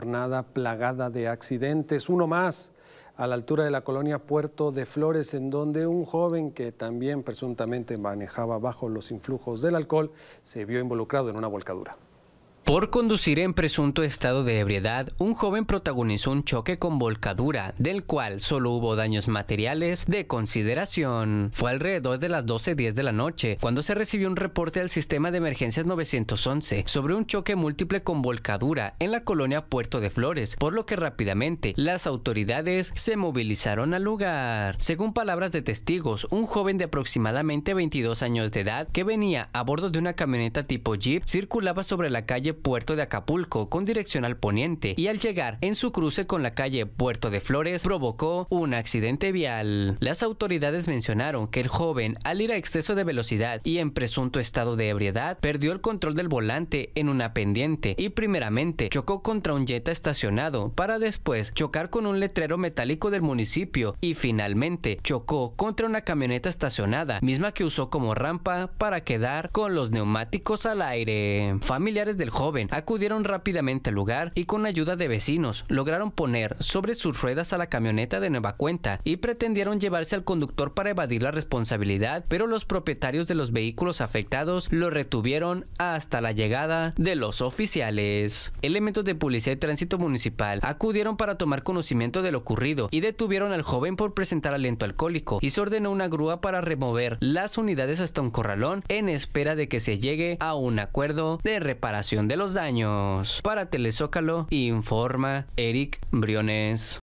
jornada plagada de accidentes. Uno más a la altura de la colonia Puerto de Flores, en donde un joven que también presuntamente manejaba bajo los influjos del alcohol se vio involucrado en una volcadura. Por conducir en presunto estado de ebriedad, un joven protagonizó un choque con volcadura, del cual solo hubo daños materiales de consideración. Fue alrededor de las 12.10 de la noche, cuando se recibió un reporte al sistema de emergencias 911 sobre un choque múltiple con volcadura en la colonia Puerto de Flores, por lo que rápidamente las autoridades se movilizaron al lugar. Según palabras de testigos, un joven de aproximadamente 22 años de edad que venía a bordo de una camioneta tipo Jeep circulaba sobre la calle puerto de Acapulco con dirección al poniente y al llegar en su cruce con la calle Puerto de Flores provocó un accidente vial. Las autoridades mencionaron que el joven al ir a exceso de velocidad y en presunto estado de ebriedad perdió el control del volante en una pendiente y primeramente chocó contra un jeta estacionado para después chocar con un letrero metálico del municipio y finalmente chocó contra una camioneta estacionada misma que usó como rampa para quedar con los neumáticos al aire. Familiares del joven Acudieron rápidamente al lugar y con ayuda de vecinos lograron poner sobre sus ruedas a la camioneta de nueva cuenta y pretendieron llevarse al conductor para evadir la responsabilidad, pero los propietarios de los vehículos afectados lo retuvieron hasta la llegada de los oficiales. Elementos de policía y tránsito municipal acudieron para tomar conocimiento de lo ocurrido y detuvieron al joven por presentar aliento alcohólico y se ordenó una grúa para remover las unidades hasta un corralón en espera de que se llegue a un acuerdo de reparación de los daños. Para Telezócalo informa Eric Briones.